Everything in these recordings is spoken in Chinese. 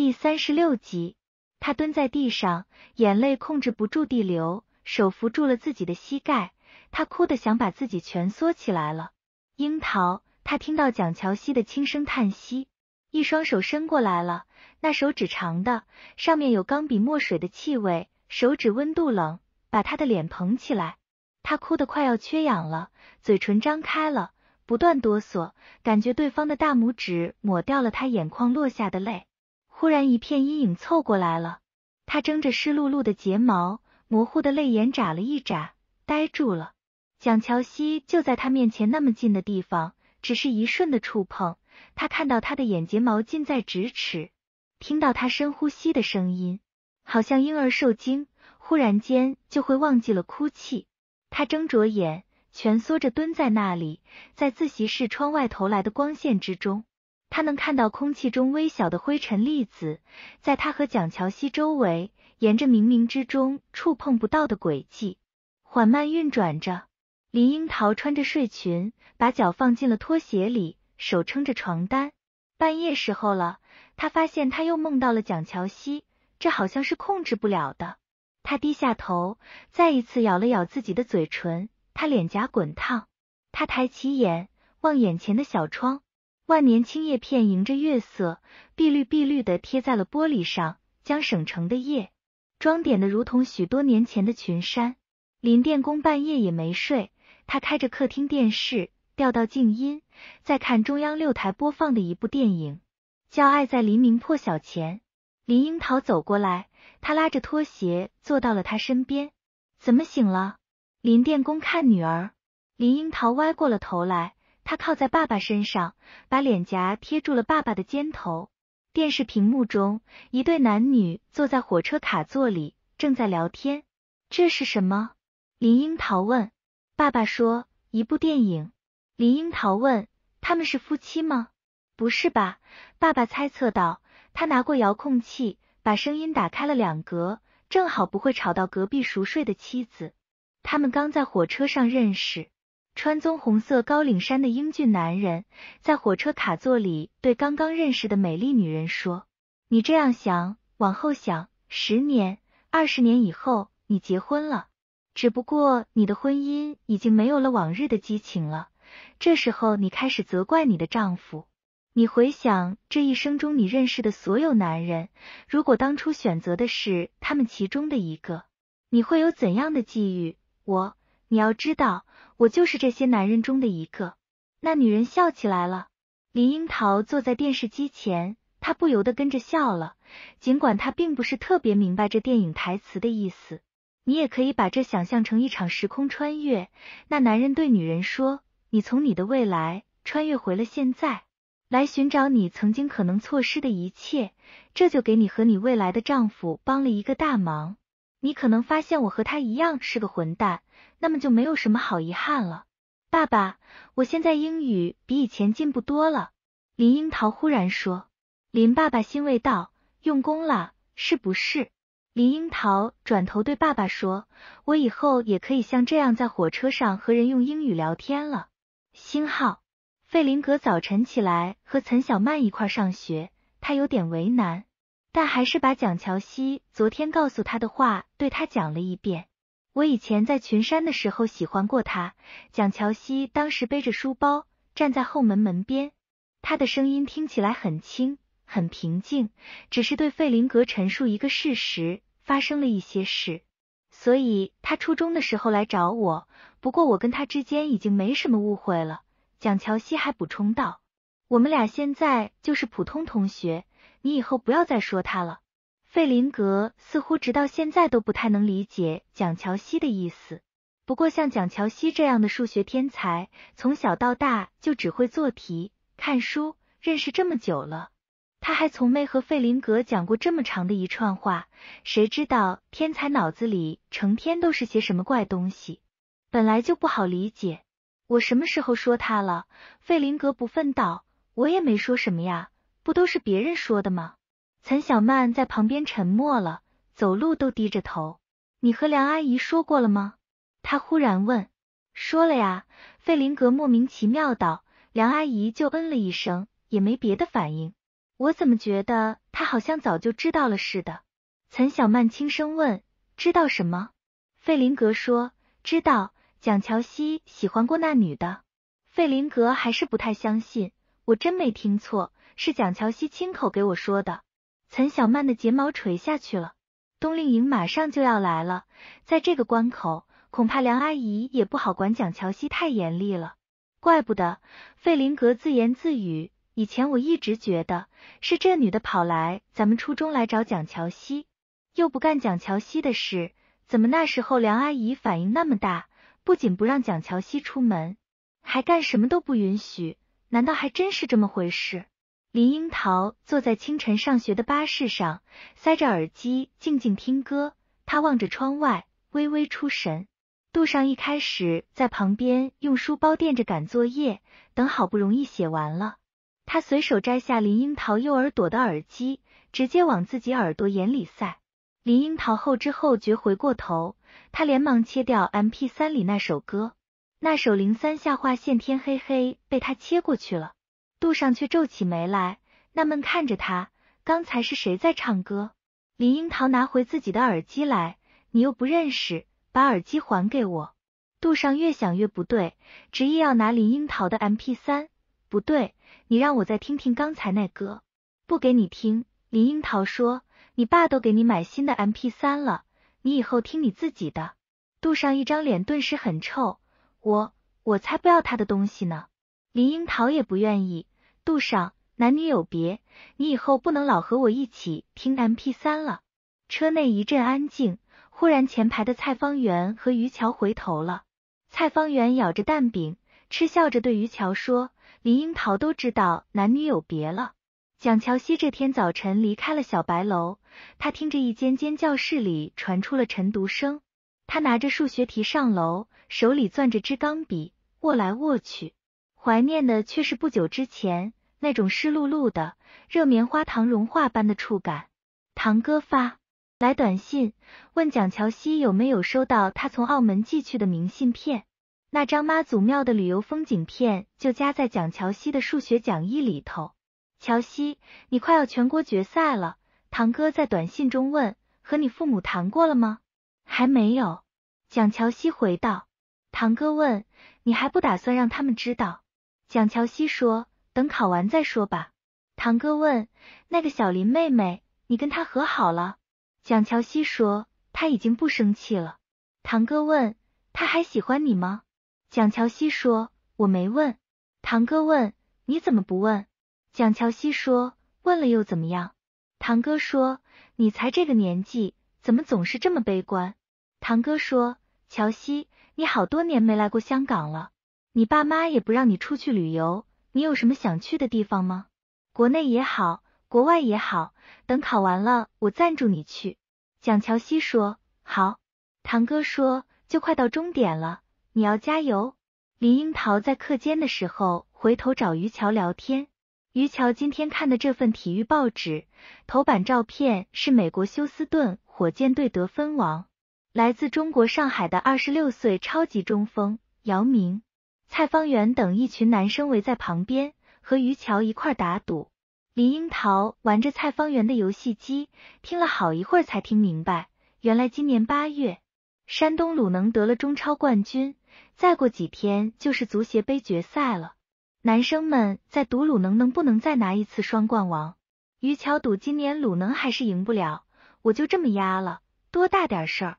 第三十六集，他蹲在地上，眼泪控制不住地流，手扶住了自己的膝盖，他哭得想把自己蜷缩起来了。樱桃，他听到蒋乔西的轻声叹息，一双手伸过来了，那手指长的，上面有钢笔墨水的气味，手指温度冷，把他的脸捧起来。他哭得快要缺氧了，嘴唇张开了，不断哆嗦，感觉对方的大拇指抹掉了他眼眶落下的泪。忽然，一片阴影凑过来了。他睁着湿漉漉的睫毛、模糊的泪眼，眨了一眨，呆住了。蒋乔西就在他面前那么近的地方，只是一瞬的触碰，他看到他的眼睫毛近在咫尺，听到他深呼吸的声音，好像婴儿受惊，忽然间就会忘记了哭泣。他睁着眼，蜷缩着蹲在那里，在自习室窗外投来的光线之中。他能看到空气中微小的灰尘粒子，在他和蒋乔西周围，沿着冥冥之中触碰不到的轨迹缓慢运转着。林樱桃穿着睡裙，把脚放进了拖鞋里，手撑着床单。半夜时候了，他发现他又梦到了蒋乔西，这好像是控制不了的。他低下头，再一次咬了咬自己的嘴唇，他脸颊滚烫。他抬起眼，望眼前的小窗。万年青叶片迎着月色，碧绿碧绿的贴在了玻璃上，将省城的夜装点的如同许多年前的群山。林电工半夜也没睡，他开着客厅电视调到静音，在看中央六台播放的一部电影，叫《爱在黎明破晓前》。林樱桃走过来，他拉着拖鞋坐到了他身边。怎么醒了？林电工看女儿，林樱桃歪过了头来。他靠在爸爸身上，把脸颊贴住了爸爸的肩头。电视屏幕中，一对男女坐在火车卡座里，正在聊天。这是什么？林樱桃问。爸爸说，一部电影。林樱桃问，他们是夫妻吗？不是吧？爸爸猜测道。他拿过遥控器，把声音打开了两格，正好不会吵到隔壁熟睡的妻子。他们刚在火车上认识。穿棕红色高领衫的英俊男人在火车卡座里对刚刚认识的美丽女人说：“你这样想，往后想，十年、二十年以后，你结婚了，只不过你的婚姻已经没有了往日的激情了。这时候你开始责怪你的丈夫。你回想这一生中你认识的所有男人，如果当初选择的是他们其中的一个，你会有怎样的际遇？我，你要知道。”我就是这些男人中的一个。那女人笑起来了。林樱桃坐在电视机前，她不由得跟着笑了。尽管她并不是特别明白这电影台词的意思，你也可以把这想象成一场时空穿越。那男人对女人说：“你从你的未来穿越回了现在，来寻找你曾经可能错失的一切，这就给你和你未来的丈夫帮了一个大忙。”你可能发现我和他一样是个混蛋，那么就没有什么好遗憾了，爸爸。我现在英语比以前进步多了。林樱桃忽然说。林爸爸欣慰道：“用功了，是不是？”林樱桃转头对爸爸说：“我以后也可以像这样在火车上和人用英语聊天了。”星号费林格早晨起来和岑小曼一块儿上学，他有点为难。但还是把蒋乔西昨天告诉他的话对他讲了一遍。我以前在群山的时候喜欢过他。蒋乔西当时背着书包站在后门门边，他的声音听起来很轻很平静，只是对费林格陈述一个事实：发生了一些事，所以他初中的时候来找我。不过我跟他之间已经没什么误会了。蒋乔西还补充道。我们俩现在就是普通同学，你以后不要再说他了。费林格似乎直到现在都不太能理解蒋乔西的意思。不过像蒋乔西这样的数学天才，从小到大就只会做题、看书，认识这么久了，他还从没和费林格讲过这么长的一串话。谁知道天才脑子里成天都是些什么怪东西，本来就不好理解。我什么时候说他了？费林格不忿道。我也没说什么呀，不都是别人说的吗？岑小曼在旁边沉默了，走路都低着头。你和梁阿姨说过了吗？她忽然问。说了呀，费林格莫名其妙道。梁阿姨就嗯了一声，也没别的反应。我怎么觉得她好像早就知道了似的？岑小曼轻声问。知道什么？费林格说。知道蒋乔西喜欢过那女的。费林格还是不太相信。我真没听错，是蒋乔西亲口给我说的。岑小曼的睫毛垂下去了。冬令营马上就要来了，在这个关口，恐怕梁阿姨也不好管蒋乔西太严厉了。怪不得费林格自言自语。以前我一直觉得是这女的跑来咱们初中来找蒋乔西，又不干蒋乔西的事，怎么那时候梁阿姨反应那么大，不仅不让蒋乔西出门，还干什么都不允许。难道还真是这么回事？林樱桃坐在清晨上学的巴士上，塞着耳机静静听歌。她望着窗外，微微出神。杜尚一开始在旁边用书包垫着赶作业，等好不容易写完了，他随手摘下林樱桃右耳朵的耳机，直接往自己耳朵眼里塞。林樱桃后知后觉回过头，他连忙切掉 M P 三里那首歌。那首零三下划线天黑黑被他切过去了，杜尚却皱起眉来，纳闷看着他。刚才是谁在唱歌？林樱桃拿回自己的耳机来，你又不认识，把耳机还给我。杜尚越想越不对，执意要拿林樱桃的 M P 三。不对，你让我再听听刚才那歌。不给你听，林樱桃说，你爸都给你买新的 M P 三了，你以后听你自己的。杜尚一张脸顿时很臭。我我才不要他的东西呢！林樱桃也不愿意。杜少，男女有别，你以后不能老和我一起听 M P 三了。车内一阵安静，忽然前排的蔡方圆和于桥回头了。蔡方圆咬着蛋饼，嗤笑着对于桥说：“林樱桃都知道男女有别了。”蒋乔西这天早晨离开了小白楼，他听着一间间教室里传出了晨读声。他拿着数学题上楼，手里攥着支钢笔，握来握去，怀念的却是不久之前那种湿漉漉的热棉花糖融化般的触感。堂哥发来短信，问蒋乔西有没有收到他从澳门寄去的明信片，那张妈祖庙的旅游风景片就夹在蒋乔西的数学讲义里头。乔西，你快要全国决赛了，堂哥在短信中问，和你父母谈过了吗？还没有，蒋乔西回道。堂哥问：“你还不打算让他们知道？”蒋乔西说：“等考完再说吧。”堂哥问：“那个小林妹妹，你跟她和好了？”蒋乔西说：“她已经不生气了。”堂哥问：“她还喜欢你吗？”蒋乔西说：“我没问。”堂哥问：“你怎么不问？”蒋乔西说：“问了又怎么样？”堂哥说：“你才这个年纪，怎么总是这么悲观？”堂哥说：“乔西，你好多年没来过香港了，你爸妈也不让你出去旅游，你有什么想去的地方吗？国内也好，国外也好，等考完了，我赞助你去。”蒋乔西说：“好。”堂哥说：“就快到终点了，你要加油。”林樱桃在课间的时候回头找于乔聊天。于乔今天看的这份体育报纸，头版照片是美国休斯顿火箭队得分王。来自中国上海的二十六岁超级中锋姚明、蔡方圆等一群男生围在旁边，和于桥一块打赌。林樱桃玩着蔡方圆的游戏机，听了好一会儿才听明白，原来今年八月，山东鲁能得了中超冠军，再过几天就是足协杯决赛了。男生们在赌鲁能能不能再拿一次双冠王。于桥赌今年鲁能还是赢不了，我就这么压了，多大点事儿。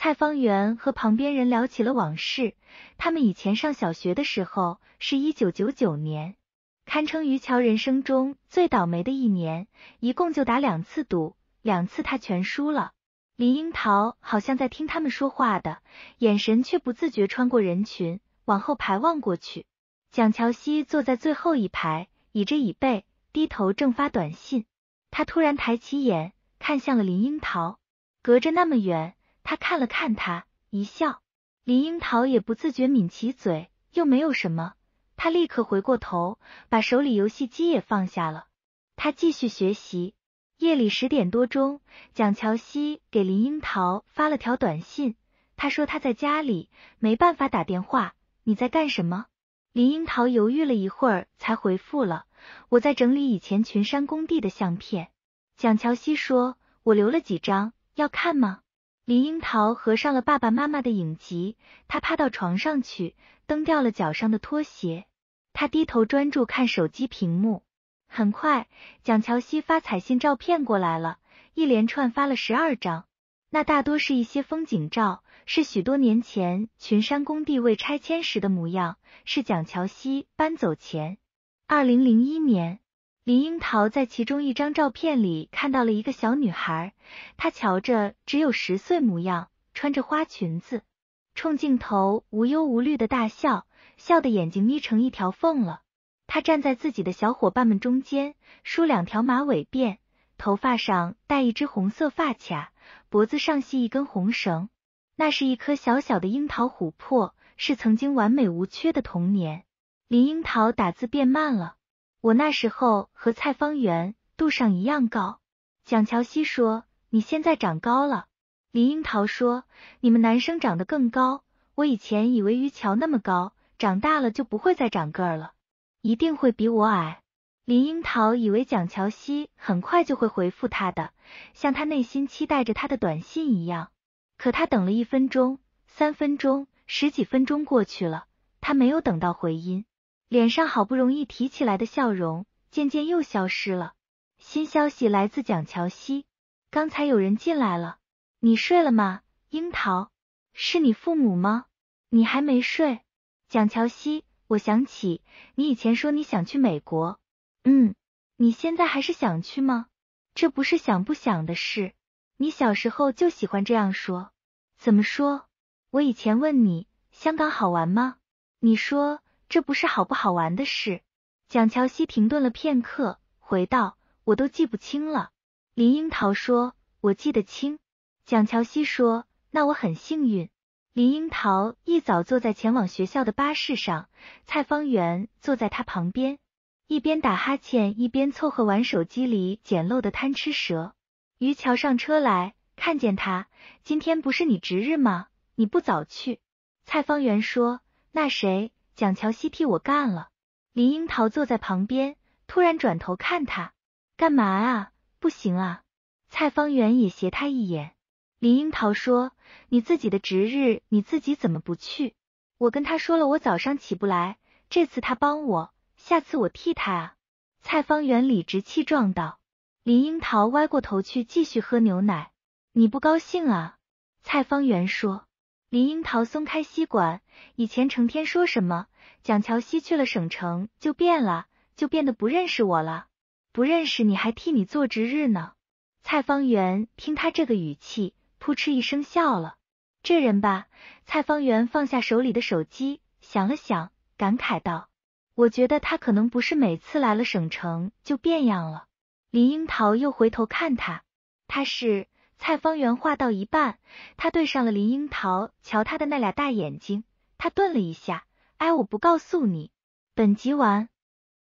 蔡方圆和旁边人聊起了往事，他们以前上小学的时候，是一九九九年，堪称于桥人生中最倒霉的一年。一共就打两次赌，两次他全输了。林樱桃好像在听他们说话，的眼神却不自觉穿过人群，往后排望过去。蒋乔西坐在最后一排，倚着椅背，低头正发短信。他突然抬起眼，看向了林樱桃，隔着那么远。他看了看他，一笑。林樱桃也不自觉抿起嘴，又没有什么。他立刻回过头，把手里游戏机也放下了。他继续学习。夜里十点多钟，蒋乔西给林樱桃发了条短信，他说他在家里，没办法打电话。你在干什么？林樱桃犹豫了一会儿，才回复了：“我在整理以前群山工地的相片。”蒋乔西说：“我留了几张，要看吗？”林樱桃合上了爸爸妈妈的影集，她趴到床上去，蹬掉了脚上的拖鞋。他低头专注看手机屏幕，很快，蒋乔西发彩信照片过来了，一连串发了十二张，那大多是一些风景照，是许多年前群山工地未拆迁时的模样，是蒋乔西搬走前，二零零一年。林樱桃在其中一张照片里看到了一个小女孩，她瞧着只有十岁模样，穿着花裙子，冲镜头无忧无虑的大笑，笑的眼睛眯成一条缝了。她站在自己的小伙伴们中间，梳两条马尾辫，头发上戴一只红色发卡，脖子上系一根红绳，那是一颗小小的樱桃琥珀，是曾经完美无缺的童年。林樱桃打字变慢了。我那时候和蔡方圆、杜尚一样高。蒋乔西说：“你现在长高了。”林樱桃说：“你们男生长得更高。”我以前以为于乔那么高，长大了就不会再长个儿了，一定会比我矮。林樱桃以为蒋乔西很快就会回复他的，像他内心期待着他的短信一样。可他等了一分钟、三分钟、十几分钟过去了，他没有等到回音。脸上好不容易提起来的笑容，渐渐又消失了。新消息来自蒋乔西，刚才有人进来了。你睡了吗，樱桃？是你父母吗？你还没睡？蒋乔西，我想起你以前说你想去美国。嗯，你现在还是想去吗？这不是想不想的事，你小时候就喜欢这样说。怎么说？我以前问你香港好玩吗？你说。这不是好不好玩的事。蒋乔西停顿了片刻，回道：“我都记不清了。”林樱桃说：“我记得清。”蒋乔西说：“那我很幸运。”林樱桃一早坐在前往学校的巴士上，蔡方圆坐在他旁边，一边打哈欠，一边凑合玩手机里简陋的贪吃蛇。于桥上车来看见他，今天不是你值日吗？你不早去？蔡方圆说：“那谁？”蒋乔西替我干了。林樱桃坐在旁边，突然转头看他，干嘛啊？不行啊！蔡方圆也斜他一眼。林樱桃说：“你自己的值日，你自己怎么不去？我跟他说了，我早上起不来。这次他帮我，下次我替他啊。”蔡方圆理直气壮道。林樱桃歪过头去继续喝牛奶。你不高兴啊？蔡方圆说。林樱桃松开吸管，以前成天说什么，蒋乔西去了省城就变了，就变得不认识我了，不认识你还替你做值日呢。蔡方圆听他这个语气，扑哧一声笑了。这人吧，蔡方圆放下手里的手机，想了想，感慨道：“我觉得他可能不是每次来了省城就变样了。”林樱桃又回头看他，他是。蔡方圆话到一半，他对上了林樱桃瞧他的那俩大眼睛，他顿了一下，哎，我不告诉你。本集完。